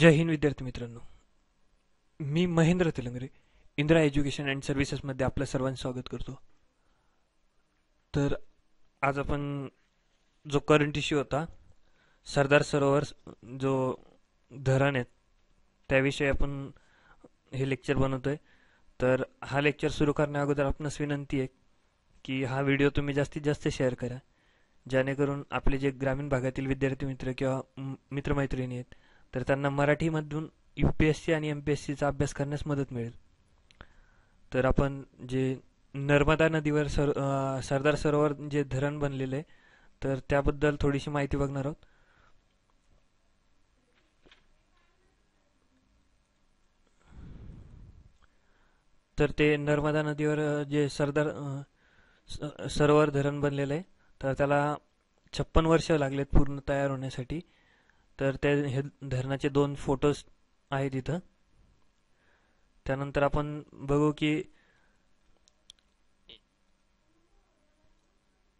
जय हिंद विद्यार्थी मित्रांनो मी महेंद्र तेलंगरे इंदिरा एज्युकेशन अँड सर्व्हिसेसमध्ये आपलं सर्वांचं स्वागत करतो तर आज आपण जो करंट इश्यू होता सरदार सरोवर जो धरण आहे त्याविषयी आपण हे लेक्चर बनवतो आहे तर हा लेक्चर सुरू करण्या अगोदर आपणास विनंती आहे की हा व्हिडिओ तुम्ही जास्तीत जास्त शेअर करा जेणेकरून आपले जे ग्रामीण भागातील विद्यार्थी मित्र किंवा मित्रमैत्रिणी आहेत तर त्यांना मराठीमधून यू पी एस सी आणि एम पी एस सीचा अभ्यास करण्यास मदत मिळेल तर आपण जे नर्मदा नदीवर सर सरदार सरोवर जे धरण बनलेलं आहे तर त्याबद्दल थोडीशी माहिती बघणार आहोत तर ते नर्मदा नदीवर जे सरदार सरोवर धरण बनलेलं आहे तर त्याला छप्पन वर्ष लागलेत पूर्ण तयार होण्यासाठी तर त्या हे धरणाचे दोन फोटोज आहेत इथं त्यानंतर आपण बघू की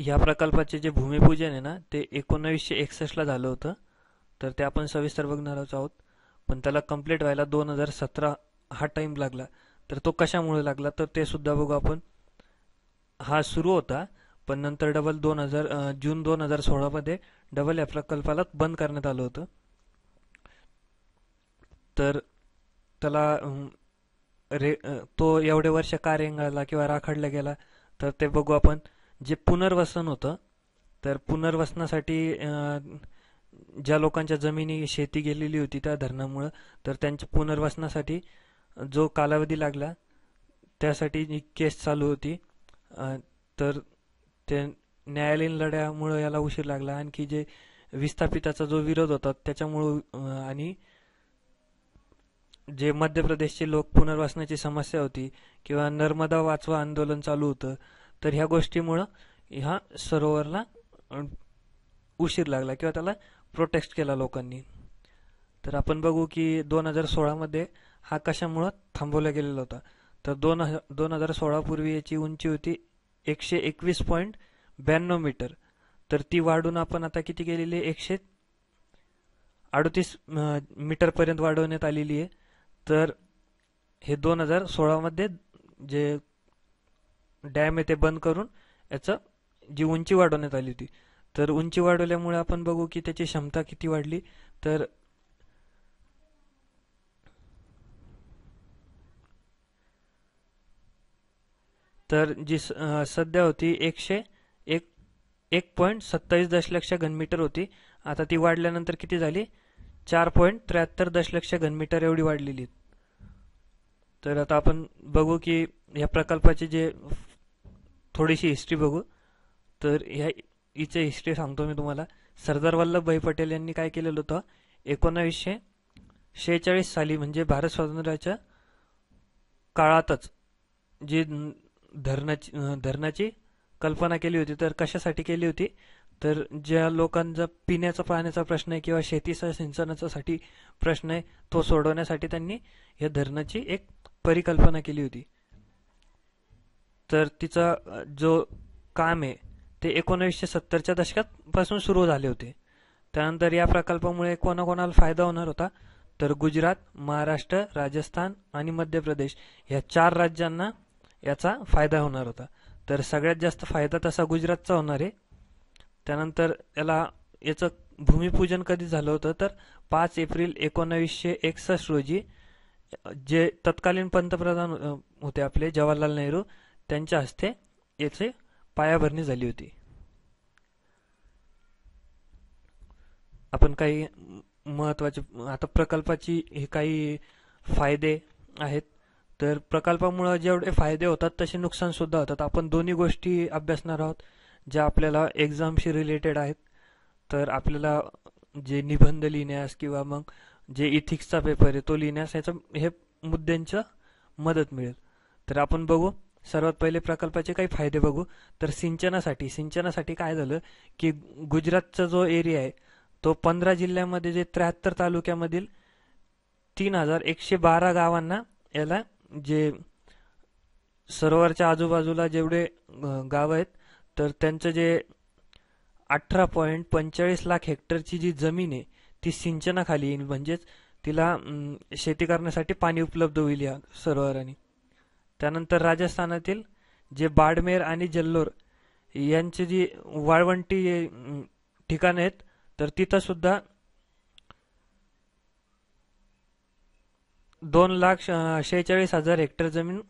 या प्रकल्पाचे जे भूमिपूजन आहे ना ते एकोणावीसशे एकसष्टला झालं होतं तर ते आपण सविस्तर बघणार आहोत पण त्याला कम्प्लीट व्हायला दोन हजार सतरा हा टाईम लागला तर तो कशामुळे लागला तर ते सुद्धा बघू आपण हा सुरू होता पण नंतर डबल दोन हजार जून दोन हजार सोळामध्ये डबल या प्रकल्पाला बंद करण्यात आलं होतं तर त्याला रे तो एवढे वर्ष रेंगाळला किंवा राखडला गेला तर ते बघू आपण जे पुनर्वसन होतं तर पुनर्वसनासाठी ज्या लोकांच्या जमिनी शेती गेलेली होती त्या धरणामुळं तर त्यांच्या पुनर्वसनासाठी जो कालावधी लागला त्यासाठी केस चालू होती तर ते न्यायालयीन लढ्यामुळं याला उशीर लागला आणखी जे विस्थापिताचा जो विरोध होता त्याच्यामुळं आणि जे मध्य प्रदेशचे लोक पुनर्वासनाची समस्या होती किंवा नर्मदा वाचवा आंदोलन चालू होतं तर ह्या गोष्टीमुळं ह्या सरोवरला उशीर लागला किंवा त्याला प्रोटेस्ट केला लोकांनी तर आपण बघू की दोन हजार सोळामध्ये हा कशामुळं थांबवला गेलेला होता तर दोन दोन हजार सोळापूर्वी याची उंची होती एकशे एकवीस पॉईंट ब्याण्णव मीटर तर ती वाढून आपण आता किती केलेली आहे एकशे अडतीस मीटरपर्यंत वाढवण्यात आलेली आहे तर हे दोन हजार सोळामध्ये जे डॅम आहे ते बंद करून याचं जी उंची वाढवण्यात आली होती तर उंची वाढवल्यामुळे आपण बघू की त्याची क्षमता किती वाढली तर तर जी सध्या होती एकशे एक एक पॉईंट सत्तावीस दशलक्ष घनमीटर होती आता ती वाढल्यानंतर किती झाली चार पॉईंट त्र्याहत्तर दशलक्ष घनमीटर एवढी वाढलेली तर आता आपण बघू की ह्या प्रकल्पाची जे थोडीशी हिस्ट्री बघू तर ह्या हिचे हिस्ट्री सांगतो मी तुम्हाला सरदार वल्लभभाई पटेल यांनी काय केलेलं होतं एकोणावीसशे शेहेचाळीस साली म्हणजे भारत स्वातंत्र्याच्या काळातच जे धरणाची धरणाची कल्पना केली होती तर कशासाठी केली होती तर ज्या लोकांचा पिण्याचा पाण्याचा प्रश्न आहे किंवा शेतीचा सिंचनाचा साठी प्रश्न आहे तो सोडवण्यासाठी त्यांनी या धरणाची एक परिकल्पना केली होती तर तिचा जो काम आहे ते एकोणीसशे सत्तरच्या दशकात पासून सुरू झाले होते त्यानंतर या प्रकल्पामुळे कोणाकोणाला फायदा होणार होता तर गुजरात महाराष्ट्र राजस्थान आणि मध्य प्रदेश या चार राज्यांना याचा फायदा होणार होता तर सगळ्यात जास्त फायदा तसा गुजरातचा होणार आहे त्यानंतर याला याचं भूमिपूजन कधी झालं होतं तर पाच एप्रिल एकोणावीसशे एकसष्ट रोजी जे तत्कालीन पंतप्रधान होते आपले जवाहरलाल नेहरू त्यांच्या हस्ते याचे पायाभरणी झाली होती आपण काही महत्वाचे आता प्रकल्पाची हे काही फायदे आहेत तर प्रकल्पामुळे जेवढे फायदे होतात तसे नुकसानसुद्धा होतात आपण दोन्ही गोष्टी अभ्यासणार आहोत ज्या आपल्याला एक्झामशी रिलेटेड आहेत तर आपल्याला जे निबंध लिहिण्यास किंवा मग जे इथिक्सचा पेपर आहे तो लिहिण्यास याचा हे मुद्द्यांचं मदत मिळेल तर आपण बघू सर्वात पहिले प्रकल्पाचे काही फायदे बघू तर सिंचनासाठी सिंचनासाठी काय झालं की गुजरातचा जो एरिया आहे तो पंधरा जिल्ह्यामध्ये जे त्र्याहत्तर तालुक्यामधील तीन हजार एकशे बारा गावांना याला जे सरोवरच्या आजूबाजूला जेवढे गाव आहेत तर त्यांचं जे अठरा पॉईंट पंचेचाळीस लाख हेक्टरची जी जमीन आहे ती सिंचनाखाली येईल म्हणजेच तिला शेती करण्यासाठी पाणी उपलब्ध होईल या सरोवराने त्यानंतर राजस्थानातील जे बाडमेर आणि जल्लोर यांचे जी वाळवंटी ठिकाणं आहेत तर सुद्धा दोन लाख शेहेचाळीस हजार हेक्टर जमीन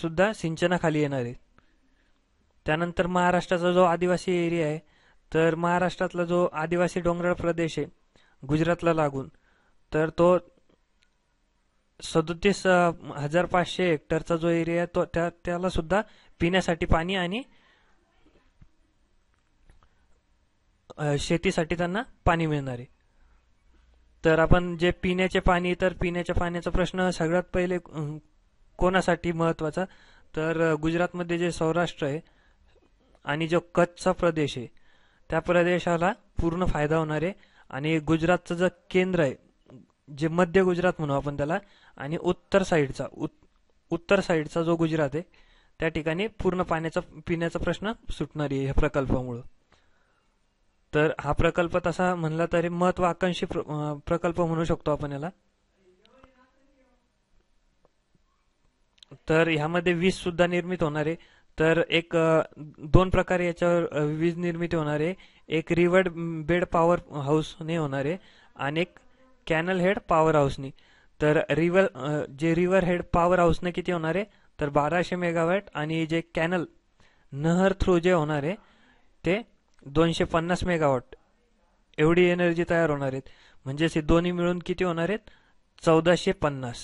सुद्धा सिंचनाखाली येणार आहे त्यानंतर महाराष्ट्राचा जो आदिवासी एरिया आहे तर महाराष्ट्रातला जो आदिवासी डोंगराळ प्रदेश आहे गुजरातला लागून तर तो सदोतीस हजार पाचशे हेक्टरचा जो एरिया आहे तो त्या त्याला सुद्धा पिण्यासाठी पाणी आणि शेतीसाठी त्यांना पाणी मिळणार आहे तर आपण जे पिण्याचे पाणी तर पिण्याच्या पाण्याचा प्रश्न सगळ्यात पहिले कोणासाठी महत्त्वाचा तर गुजरातमध्ये जे सौराष्ट्र आहे आणि जो कच्छचा प्रदेश आहे त्या प्रदेशाला पूर्ण फायदा होणार आहे आणि गुजरातचं जे केंद्र आहे जे मध्य गुजरात म्हणू आपण त्याला आणि उत्तर साईडचा उत, उत्तर साईडचा जो गुजरात आहे त्या ठिकाणी पूर्ण पाण्याचा पिण्याचा प्रश्न सुटणार आहे ह्या प्रकल्पामुळं तर हा प्रकल्प तसा म्हणला तरी महत्वाकांक्षी प्रकल्प म्हणू शकतो आपण याला तर ह्यामध्ये वीज सुद्धा निर्मित होणार आहे तर एक दोन प्रकारे याच्यावर वीज निर्मिती होणार आहे एक रिवर्ड बेड पॉवर हाऊसने होणार आहे आणि एक कॅनल हेड पॉवर हाऊसनी तर रिवर जे रिवर हेड पॉवर हाऊसने किती होणार आहे तर बाराशे मेगावॅट आणि जे कॅनल नहर थ्रू जे होणार आहे ते दोनशे पन्नास मेगावॉट एवढी एनर्जी तयार होणार आहेत म्हणजेच हे दोन्ही मिळून किती होणार आहेत चौदाशे पन्नास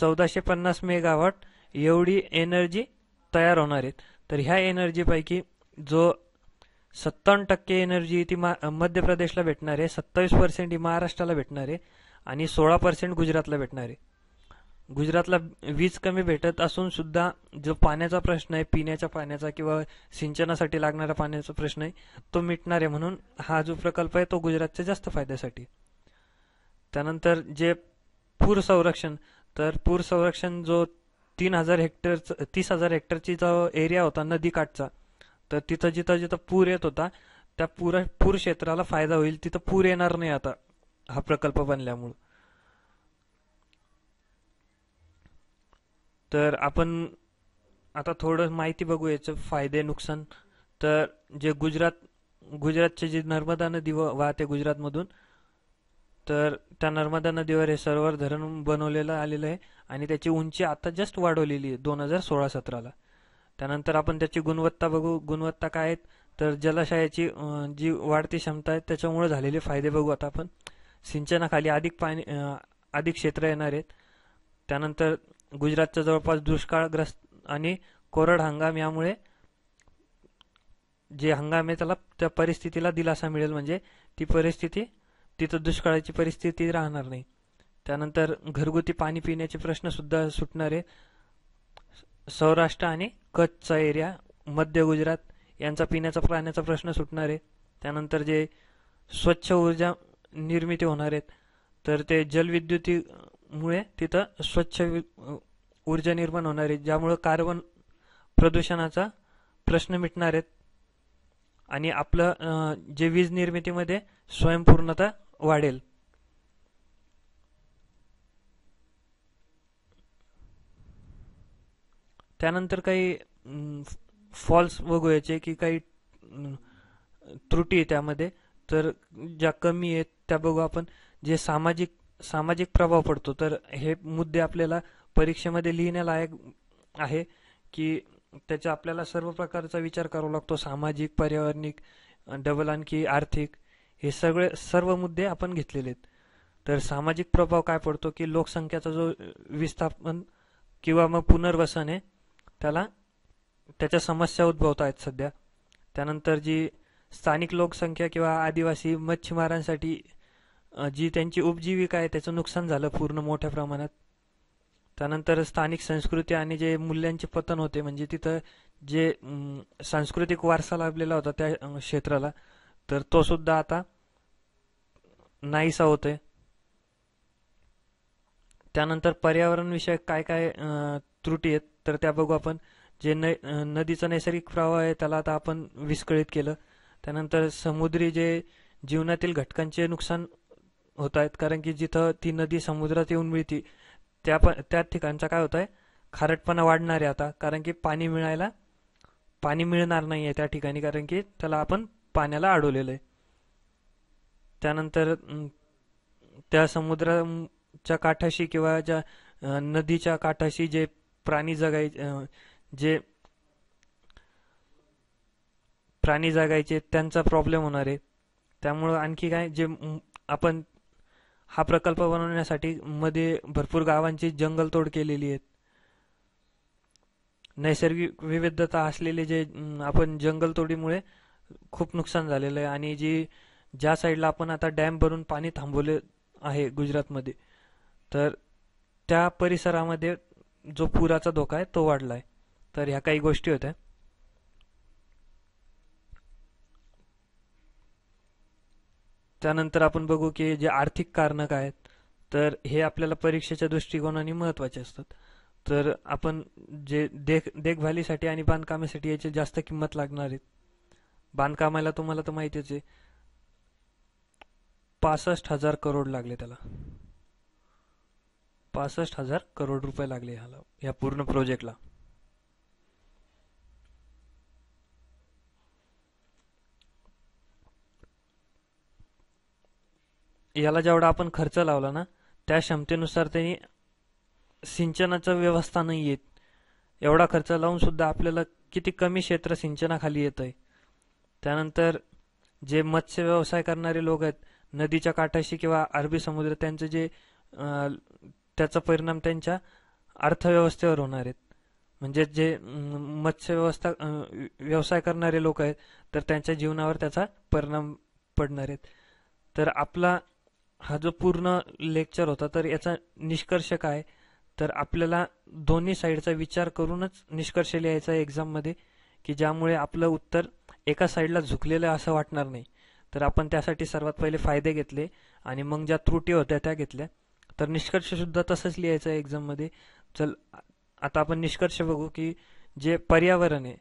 चौदाशे पन्नास मेगावॉट एवढी एनर्जी तयार होणार आहेत तर ह्या एनर्जीपैकी जो सत्तावन्न टक्के एनर्जी ती मध्य प्रदेशला भेटणार आहे सत्तावीस पर्सेंट ही महाराष्ट्राला भेटणार आहे आणि सोळा पर्सेंट गुजरातला भेटणार आहे गुजरातला वीज कमी भेटत असून सुद्धा जो पाण्याचा प्रश्न आहे पिण्याच्या पाण्याचा किंवा सिंचनासाठी लागणारा पाण्याचा प्रश्न आहे तो मिटणार आहे म्हणून हा जो प्रकल्प आहे तो गुजरातच्या जास्त फायद्यासाठी त्यानंतर जे पूर संरक्षण तर पूर संरक्षण जो तीन हजार हेक्टरचं तीस हजार हेक्टरची जो एरिया होता नदी तर तिथं जिथं जिथं पूर येत होता त्या पूर पूर क्षेत्राला फायदा होईल तिथं पूर येणार नाही आता हा प्रकल्प बनल्यामुळं तर आपण आता थोडं माहिती बघू याचं फायदे नुकसान तर जे गुजरात गुजरातचे जे नर्मदा नदी वाहते गुजरातमधून तर त्या नर्मदा नदीवर हे सरोवर धरण बनवलेलं आलेलं आहे आणि त्याची उंची आता जस्ट वाढवलेली आहे दोन हजार सोळा सतराला त्यानंतर आपण त्याची गुणवत्ता बघू गुणवत्ता काय आहेत तर जलाशयाची जी वाढती क्षमता आहे त्याच्यामुळे झालेले फायदे बघू आता आपण सिंचनाखाली अधिक पाणी अधिक क्षेत्र येणार आहेत त्यानंतर गुजरातच्या जवळपास दुष्काळग्रस्त आणि कोरड हंगाम यामुळे जे हंगाम आहे त्याला त्या परिस्थितीला दिलासा मिळेल म्हणजे ती परिस्थिती तिथं दुष्काळाची परिस्थिती राहणार नाही त्यानंतर घरगुती पाणी पिण्याचे प्रश्नसुद्धा सुटणार आहे सौराष्ट्र आणि कच्छचा एरिया मध्य गुजरात यांचा पिण्याचा पाण्याचा प्रश्न सुटणार आहे त्यानंतर जे स्वच्छ ऊर्जा निर्मिती होणार आहेत तर ते जलविद्युती मुळे तिथं स्वच्छ ऊर्जा निर्माण होणार आहे ज्यामुळं कार्बन प्रदूषणाचा प्रश्न मिटणार आहेत आणि आपलं जे वीज निर्मितीमध्ये स्वयंपूर्णता वाढेल त्यानंतर काही फॉल्स वगैरेचे की काही त्रुटी त्यामध्ये तर ज्या कमी आहेत त्या बघू आपण जे सामाजिक सामाजिक प्रभाव पडतो तर हे मुद्दे आपल्याला परीक्षेमध्ये लिहिण्यालायक आहे की त्याचा आपल्याला सर्व प्रकारचा विचार करावा लागतो सामाजिक पर्यावरणिक डबल आणखी आर्थिक हे सगळे सर्व मुद्दे आपण घेतलेले आहेत तर सामाजिक प्रभाव काय पडतो की लोकसंख्येचा जो विस्थापन किंवा मग पुनर्वसन आहे त्याला त्याच्या समस्या उद्भवत आहेत सध्या त्यानंतर जी स्थानिक लोकसंख्या किंवा आदिवासी मच्छीमारांसाठी जी त्यांची उपजीविका आहे त्याचं नुकसान झालं पूर्ण मोठ्या प्रमाणात त्यानंतर स्थानिक संस्कृती आणि जे मूल्यांचे पतन होते म्हणजे तिथं जे सांस्कृतिक वारसा लाभलेला होता त्या क्षेत्राला तर तो सुद्धा आता नाहीसा होते त्यानंतर पर्यावरणविषयक काय काय त्रुटी आहेत तर त्या बघू आपण जे न नदीचा नैसर्गिक प्रवाह आहे त्याला आता आपण विस्कळीत केलं त्यानंतर समुद्री जे जीवनातील घटकांचे नुकसान होत आहेत कारण की जिथं ती नदी समुद्रात येऊन मिळते त्या पण त्या ठिकाणचा काय होत आहे खारटपणा वाढणार आहे आता कारण की पाणी मिळायला पाणी मिळणार नाही आहे त्या ठिकाणी कारण की त्याला आपण पाण्याला अडवलेलं आहे त्यानंतर त्या समुद्राच्या काठाशी किंवा ज्या नदीच्या काठाशी जे प्राणी जगायचे जे प्राणी जगायचे त्यांचा प्रॉब्लेम होणार आहे त्यामुळं आणखी काय जे आपण हा प्रकल्प बनवण्यासाठी मध्ये भरपूर गावांची जंगलतोड केलेली आहे नैसर्गिक विविधता असलेले जे आपण जंगलतोडीमुळे खूप नुकसान झालेलं आहे आणि जी ज्या साईडला आपण आता डॅम भरून पाणी थांबवले आहे गुजरातमध्ये तर त्या परिसरामध्ये जो पुराचा धोका आहे तो वाढला आहे तर ह्या काही गोष्टी होत्या त्यानंतर आपण बघू की जे आर्थिक कारणं काय आहेत तर हे आपल्याला परीक्षेच्या दृष्टिकोनाने महत्त्वाचे असतात तर आपण जे देख देखभालीसाठी आणि बांधकामासाठी याची जास्त किंमत लागणार आहे बांधकामाला तुम्हाला तर माहितीच आहे पासष्ट हजार करोड लागले त्याला पासष्ट हजार करोड रुपये लागले ह्याला या पूर्ण प्रोजेक्टला याला जेवढा आपण खर्च लावला ना त्या क्षमतेनुसार त्यांनी सिंचनाचं व्यवस्था नाही येत एवढा खर्च लावून सुद्धा आपल्याला किती कमी क्षेत्र सिंचनाखाली येत आहे त्यानंतर जे मत्स्य व्यवसाय करणारे लोक आहेत नदीच्या काठाशी किंवा अरबी समुद्र त्यांचं जे त्याचा परिणाम त्यांच्या अर्थव्यवस्थेवर होणार आहेत म्हणजे जे मत्स्य व्यवस्था व्यवसाय करणारे लोक आहेत तर त्यांच्या जीवनावर त्याचा परिणाम पडणार आहेत तर आपला हा जो पूर्ण लेक्चर होता तर याचा निष्कर्ष काय तर आपल्याला दोन्ही साईडचा विचार करूनच निष्कर्ष लिहायचा आहे एक्झाममध्ये की ज्यामुळे आपलं उत्तर एका साईडला झुकलेलं असं वाटणार नाही तर आपण त्यासाठी सर्वात पहिले फायदे घेतले आणि मग ज्या त्रुटी होत्या त्या घेतल्या तर निष्कर्षसुद्धा तसंच लिहायचं आहे एक्झाममध्ये चल आता आपण निष्कर्ष बघू की जे पर्यावरण आहे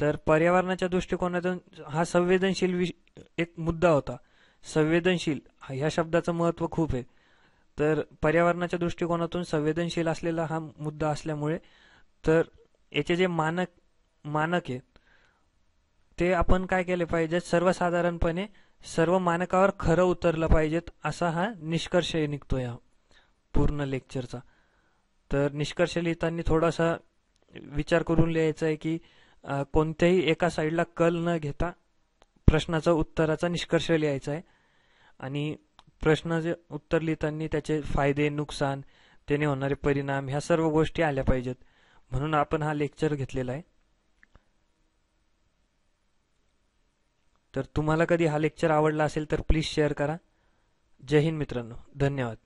तर पर्यावरणाच्या दृष्टिकोनातून हा संवेदनशील विष एक मुद्दा होता संवेदनशील ह्या शब्दाचं महत्त्व खूप आहे तर पर्यावरणाच्या दृष्टिकोनातून संवेदनशील असलेला हा मुद्दा असल्यामुळे तर याचे जे मानक मानक आहेत ते आपण काय केले पाहिजेत सर्वसाधारणपणे सर्व मानकावर खरं उतरलं पाहिजेत असा हा निष्कर्ष निघतो या पूर्ण लेक्चरचा तर निष्कर्ष लिहिताना थोडासा विचार करून लिहायचा आहे की कोणत्याही एका साईडला कल न घेता प्रश्नाचा उत्तराचा निष्कर्ष लिहायचा आहे आणि प्रश्न जे उत्तर लिहिताना त्याचे फायदे नुकसान त्याने होणारे परिणाम ह्या सर्व गोष्टी आल्या पाहिजेत म्हणून आपण हा लेक्चर घेतलेला आहे तर तुम्हाला कधी हा लेक्चर आवडला असेल तर प्लीज शेअर करा जय हिंद मित्रांनो धन्यवाद